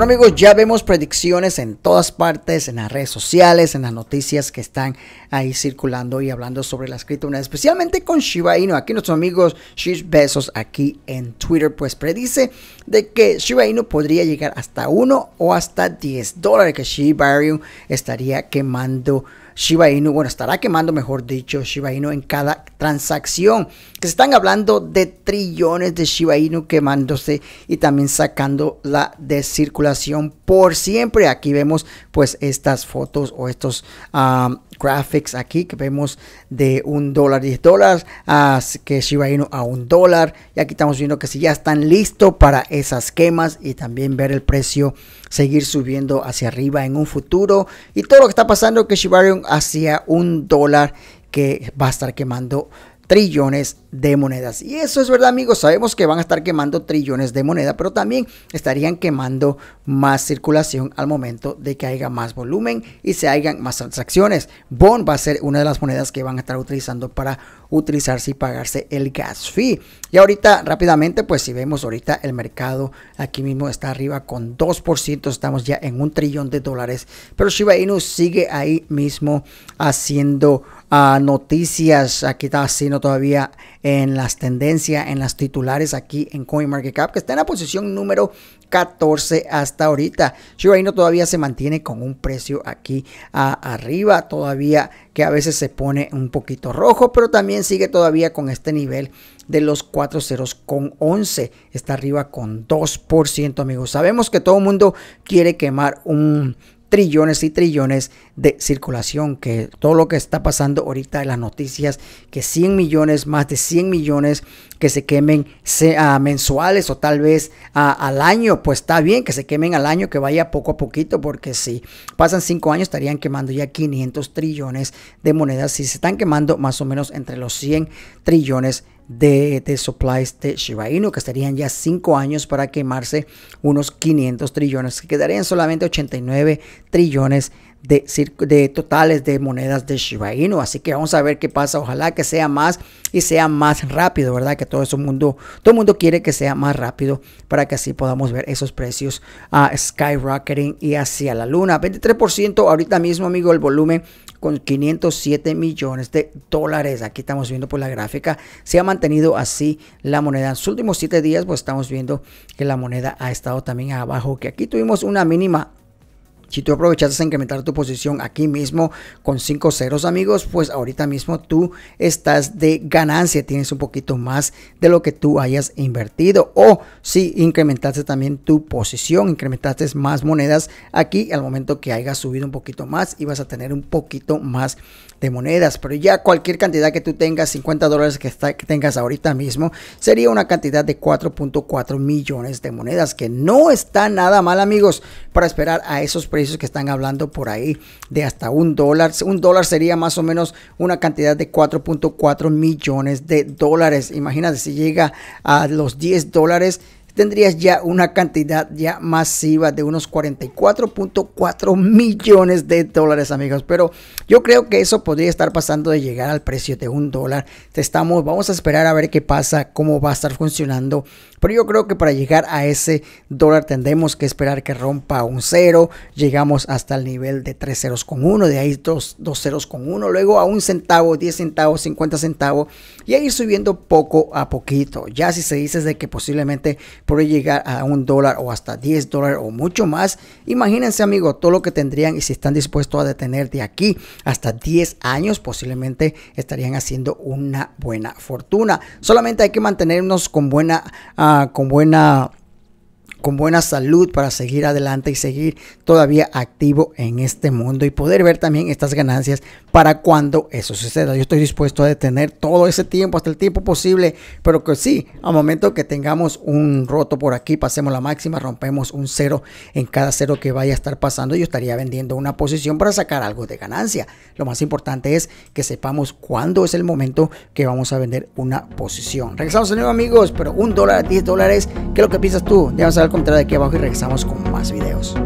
Bueno amigos, ya vemos predicciones en todas partes, en las redes sociales, en las noticias que están ahí circulando y hablando sobre las criptomonedas, especialmente con Shiba Inu. Aquí nuestros amigos Shish Besos aquí en Twitter pues predice de que Shiba Inu podría llegar hasta 1 o hasta 10 dólares que Shiba Inu estaría quemando Shiba Inu, bueno, estará quemando, mejor dicho, Shiba Inu en cada transacción. Que se están hablando de trillones de Shiba Inu quemándose y también sacando la de circulación por siempre. Aquí vemos pues estas fotos o estos graphics aquí que vemos de un dólar, 10 dólares, que Shiba Inu a un dólar. Y aquí estamos viendo que si ya están listos para esas quemas y también ver el precio seguir subiendo hacia arriba en un futuro y todo lo que está pasando que Shibarium hacia un dólar que va a estar quemando trillones de monedas. Y eso es verdad, amigos. Sabemos que van a estar quemando trillones de moneda pero también estarían quemando más circulación al momento de que haya más volumen y se hagan más transacciones. Bond va a ser una de las monedas que van a estar utilizando para utilizarse y pagarse el gas fee. Y ahorita rápidamente, pues si vemos ahorita el mercado aquí mismo está arriba con 2%, estamos ya en un trillón de dólares, pero Shiba Inu sigue ahí mismo haciendo ah, noticias, aquí está haciendo todavía en las tendencias, en las titulares aquí en CoinMarketCap, que está en la posición número 14 hasta ahorita. Shiba Inu todavía se mantiene con un precio aquí arriba, todavía que a veces se pone un poquito rojo, pero también sigue todavía con este nivel de los 4 ceros con 11. Está arriba con 2%, amigos. Sabemos que todo el mundo quiere quemar un trillones y trillones de circulación, que todo lo que está pasando ahorita en las noticias, que 100 millones, más de 100 millones que se quemen sea ah, mensuales o tal vez ah, al año, pues está bien que se quemen al año, que vaya poco a poquito, porque si pasan 5 años estarían quemando ya 500 trillones de monedas, si se están quemando más o menos entre los 100 trillones de, supplies de Shiba Inu, que estarían ya 5 años para quemarse unos 500 trillones, que quedarían solamente 89 trillones de, de, totales de monedas de Shiba Inu. Así que vamos a ver qué pasa. Ojalá que sea más y sea más rápido, ¿verdad? Que todo eso mundo, todo el mundo quiere que sea más rápido para que así podamos ver esos precios a ah, skyrocketing y hacia la luna. 23% ahorita mismo, amigo, el volumen con 507 millones de dólares. Aquí estamos viendo por pues, la gráfica, se ha mantenido así la moneda. En los últimos 7 días, pues estamos viendo que la moneda ha estado también abajo, que aquí tuvimos una mínima si tú aprovechaste a incrementar tu posición aquí mismo con 5 ceros, amigos, pues ahorita mismo tú estás de ganancia, tienes un poquito más de lo que tú hayas invertido. O si incrementaste también tu posición, incrementaste más monedas aquí al momento que hayas subido un poquito más y vas a tener un poquito más de monedas. Pero ya cualquier cantidad que tú tengas, 50 dólares que, que tengas ahorita mismo, sería una cantidad de 4.4 millones de monedas, que no está nada mal, amigos, para esperar a esos precios precios que están hablando por ahí de hasta un dólar. Un dólar sería más o menos una cantidad de 4.4 millones de dólares. Imagínate si llega a los 10 dólares tendrías ya una cantidad ya masiva de unos 44.4 millones de dólares, amigos. Pero yo creo que eso podría estar pasando de llegar al precio de un dólar. Estamos, vamos a esperar a ver qué pasa, cómo va a estar funcionando. Pero yo creo que para llegar a ese dólar tendremos que esperar que rompa un cero. Llegamos hasta el nivel de tres ceros con uno, de ahí dos, dos ceros con uno, luego a un centavo, 10 centavos, 50 centavos y ahí subiendo poco a poquito. Ya si se dice de que posiblemente puede llegar a un dólar o hasta 10 dólares o mucho más. Imagínense, amigo, todo lo que tendrían y si están dispuestos a detener de aquí hasta 10 años, posiblemente estarían haciendo una buena fortuna. Solamente hay que mantenernos con buena, ah, con buena con buena salud para seguir adelante y seguir todavía activo en este mundo y poder ver también estas ganancias para cuando eso suceda. Yo estoy dispuesto a detener todo ese tiempo hasta el tiempo posible, pero que sí, al momento que tengamos un roto por aquí, pasemos la máxima, rompemos un cero en cada cero que vaya a estar pasando, yo estaría vendiendo una posición para sacar algo de ganancia. Lo más importante es que sepamos cuándo es el momento que vamos a vender una posición. Regresamos de amigos, pero un dólar a 10 dólares, ¿qué es lo que piensas tú? a comentario de aquí abajo y regresamos con más videos.